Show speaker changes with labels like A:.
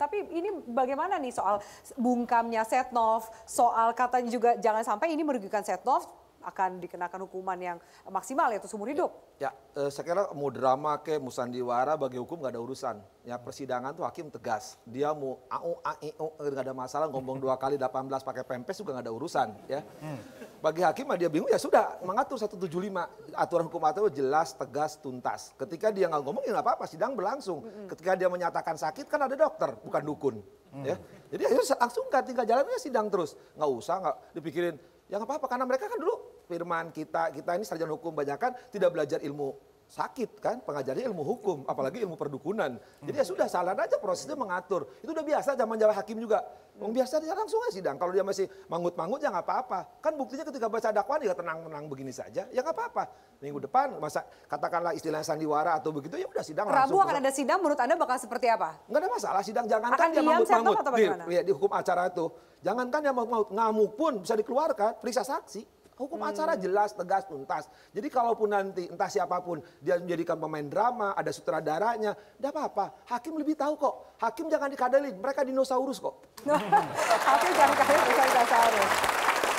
A: Tapi ini bagaimana nih soal bungkamnya Setnov, soal katanya juga jangan sampai ini merugikan Setnov, akan dikenakan hukuman yang maksimal yaitu seumur ya, hidup.
B: Ya, eh, saya kira mau drama ke musandiwara bagi hukum nggak ada urusan. Ya persidangan tuh hakim tegas. Dia mau au e, nggak ada masalah ngomong dua kali 18 pakai pempes juga nggak ada urusan ya. Hmm. Bagi hakim dia bingung ya sudah mengatur 175 aturan hukum atau jelas, tegas, tuntas. Ketika dia nggak ngomong ya nggak apa-apa sidang berlangsung. Ketika dia menyatakan sakit kan ada dokter bukan dukun. -hmm. ya. Jadi ayo langsung kan tinggal jalannya sidang terus. Nggak usah nggak dipikirin ya nggak apa-apa karena mereka kan dulu firman kita kita ini sarjana hukum banyak kan tidak belajar ilmu sakit kan pengajarnya ilmu hukum apalagi ilmu perdukunan jadi ya hmm. sudah salah aja prosesnya mengatur itu udah biasa zaman jawa hakim juga Wong biasa dia langsung aja sidang kalau dia masih mangut-mangut ya nggak apa-apa kan buktinya ketika baca dakwaan dia ya tenang-tenang begini saja ya nggak apa-apa minggu depan masa katakanlah istilah sandiwara atau begitu ya udah sidang Rabu langsung akan
C: ada sidang menurut anda bakal seperti apa nggak ada masalah sidang jangan jangankan dia mangut-mangut di,
B: ya, di hukum acara itu jangankan dia mangut-mangut ngamuk pun bisa dikeluarkan periksa saksi Hukum hmm. acara jelas, tegas, tuntas. Jadi kalaupun nanti entah siapapun dia menjadikan pemain drama, ada sutradaranya, tidak apa-apa. Hakim lebih tahu kok. Hakim jangan dikadelin, mereka dinosaurus kok.
C: Hakim jangan dikadalin.